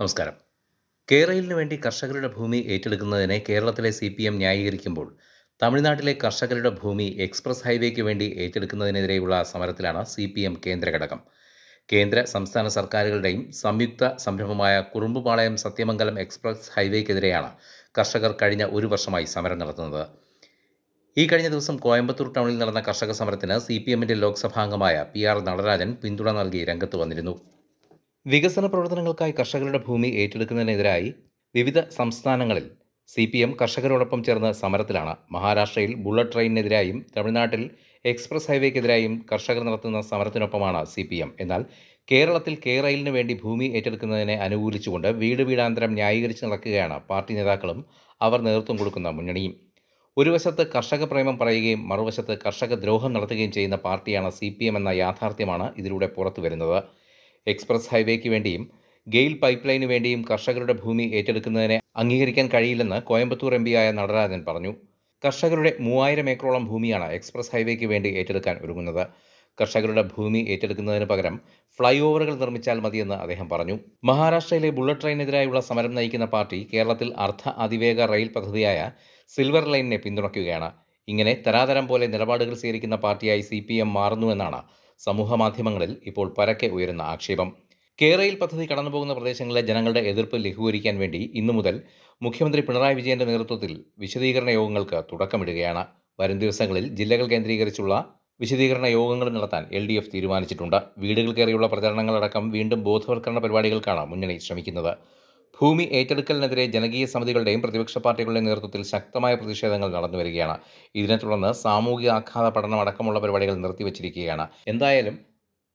നമസ്കാരം കേരളത്തിന് വേണ്ടി കർഷകരുടെ ഭൂമി ഏറ്റെടുക്കുന്നതിനെ കേരളത്തിലെ സി പി എം ന്യായീകരിക്കുമ്പോൾ തമിഴ്നാട്ടിലെ കർഷകരുടെ ഭൂമി എക്സ്പ്രസ് ഹൈവേക്ക് വേണ്ടി ഏറ്റെടുക്കുന്നതിനെതിരെയുള്ള സമരത്തിലാണ് സി പി എം കേന്ദ്ര ഘടകം കേന്ദ്ര സംസ്ഥാന സർക്കാരുകളുടെയും സംയുക്ത സംരംഭമായ കുറുമ്പുപാളയം സത്യമംഗലം എക്സ്പ്രസ് ഹൈവേക്കെതിരെയാണ് കർഷകർ കഴിഞ്ഞ ഒരു വർഷമായി സമരം നടത്തുന്നത് ഈ കഴിഞ്ഞ ദിവസം കോയമ്പത്തൂർ ടൗണിൽ നടന്ന കർഷക സമരത്തിന് സി പി എമ്മിൻ്റെ ലോക്സഭാംഗമായ പി ആർ നടരാജൻ പിന്തുണ നൽകി രംഗത്ത് വന്നിരുന്നു വികസന പ്രവർത്തനങ്ങൾക്കായി കർഷകരുടെ ഭൂമി ഏറ്റെടുക്കുന്നതിനെതിരായി വിവിധ സംസ്ഥാനങ്ങളിൽ സി പി എം കർഷകരോടൊപ്പം ചേർന്ന് സമരത്തിലാണ് മഹാരാഷ്ട്രയിൽ ബുള്ളറ്റ് ട്രെയിനിനെതിരായും തമിഴ്നാട്ടിൽ എക്സ്പ്രസ് ഹൈവേക്കെതിരായും കർഷകർ നടത്തുന്ന സമരത്തിനൊപ്പമാണ് സി പി എം എന്നാൽ കേരളത്തിൽ കെ വേണ്ടി ഭൂമി ഏറ്റെടുക്കുന്നതിനെ അനുകൂലിച്ചുകൊണ്ട് വീട് വീടാന്തരം ന്യായീകരിച്ച് നടക്കുകയാണ് പാർട്ടി നേതാക്കളും അവർ നേതൃത്വം കൊടുക്കുന്ന മുന്നണിയും ഒരു വശത്ത് കർഷക പ്രേമം പറയുകയും മറുവശത്ത് കർഷക ദ്രോഹം നടത്തുകയും ചെയ്യുന്ന പാർട്ടിയാണ് സി പി എം എന്ന യാഥാർത്ഥ്യമാണ് ഇതിലൂടെ പുറത്തു വരുന്നത് എക്സ്പ്രസ് ഹൈവേക്ക് വേണ്ടിയും ഗെയിൽ പൈപ്പ് ലൈനു വേണ്ടിയും കർഷകരുടെ ഭൂമി ഏറ്റെടുക്കുന്നതിനെ അംഗീകരിക്കാൻ കഴിയില്ലെന്ന് കോയമ്പത്തൂർ എം ആയ നടരാജൻ പറഞ്ഞു കർഷകരുടെ മൂവായിരം ഏക്കറോളം ഭൂമിയാണ് എക്സ്പ്രസ് ഹൈവേക്ക് വേണ്ടി ഏറ്റെടുക്കാൻ ഒരുങ്ങുന്നത് കർഷകരുടെ ഭൂമി ഏറ്റെടുക്കുന്നതിന് പകരം ഫ്ളൈ ഓവറുകൾ നിർമ്മിച്ചാൽ മതിയെന്ന് അദ്ദേഹം പറഞ്ഞു മഹാരാഷ്ട്രയിലെ ബുള്ളറ്റ് ട്രെയിനെതിരായുള്ള സമരം നയിക്കുന്ന പാർട്ടി കേരളത്തിൽ അർദ്ധ അതിവേഗ റെയിൽ പദ്ധതിയായ സിൽവർ ലൈനിനെ പിന്തുണയ്ക്കുകയാണ് ഇങ്ങനെ തരാതരം പോലെ നിലപാടുകൾ സ്വീകരിക്കുന്ന പാർട്ടിയായി സി പി എം മാറുന്നുവെന്നാണ് സമൂഹമാധ്യമങ്ങളിൽ ഇപ്പോൾ പരക്കെ ഉയരുന്ന ആക്ഷേപം കേരയിൽ പദ്ധതി കടന്നുപോകുന്ന പ്രദേശങ്ങളിലെ ജനങ്ങളുടെ എതിർപ്പ് ലഘൂകരിക്കാൻ വേണ്ടി ഇന്നു മുതൽ മുഖ്യമന്ത്രി പിണറായി വിജയന്റെ നേതൃത്വത്തിൽ വിശദീകരണ യോഗങ്ങൾക്ക് തുടക്കമിടുകയാണ് വരും ദിവസങ്ങളിൽ ജില്ലകൾ കേന്ദ്രീകരിച്ചുള്ള വിശദീകരണ യോഗങ്ങൾ നടത്താൻ എൽ ഡി എഫ് തീരുമാനിച്ചിട്ടുണ്ട് വീടുകൾ കയറിയുള്ള പ്രചരണങ്ങളടക്കം വീണ്ടും ബോധവൽക്കരണ പരിപാടികൾക്കാണ് മുന്നണി ശ്രമിക്കുന്നത് ഭൂമി ഏറ്റെടുക്കലിനെതിരെ ജനകീയ സമിതികളുടെയും പ്രതിപക്ഷ പാർട്ടികളുടെയും നേതൃത്വത്തിൽ ശക്തമായ പ്രതിഷേധങ്ങൾ വരികയാണ് ഇതിനെ തുടർന്ന് സാമൂഹിക ആഘാത പഠനം അടക്കമുള്ള പരിപാടികൾ നിർത്തിവച്ചിരിക്കുകയാണ് എന്തായാലും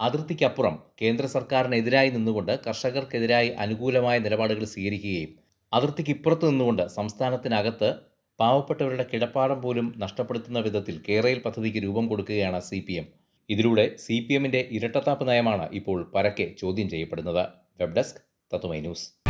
അതിർത്തിക്കപ്പുറം കേന്ദ്ര സർക്കാരിനെതിരായി നിന്നുകൊണ്ട് കർഷകർക്കെതിരായി അനുകൂലമായ നിലപാടുകൾ സ്വീകരിക്കുകയും അതിർത്തിക്കിപ്പുറത്ത് നിന്നുകൊണ്ട് സംസ്ഥാനത്തിനകത്ത് പാവപ്പെട്ടവരുടെ കിടപ്പാടം പോലും നഷ്ടപ്പെടുത്തുന്ന വിധത്തിൽ കേരയിൽ പദ്ധതിക്ക് രൂപം കൊടുക്കുകയാണ് സി പി എം ഇതിലൂടെ സി പി എമ്മിന്റെ ഇരട്ടത്താപ്പ് നയമാണ് ഇപ്പോൾ പരക്കെ ചോദ്യം ചെയ്യപ്പെടുന്നത് വെബ് ഡെസ്ക് തത്വമൈ ന്യൂസ്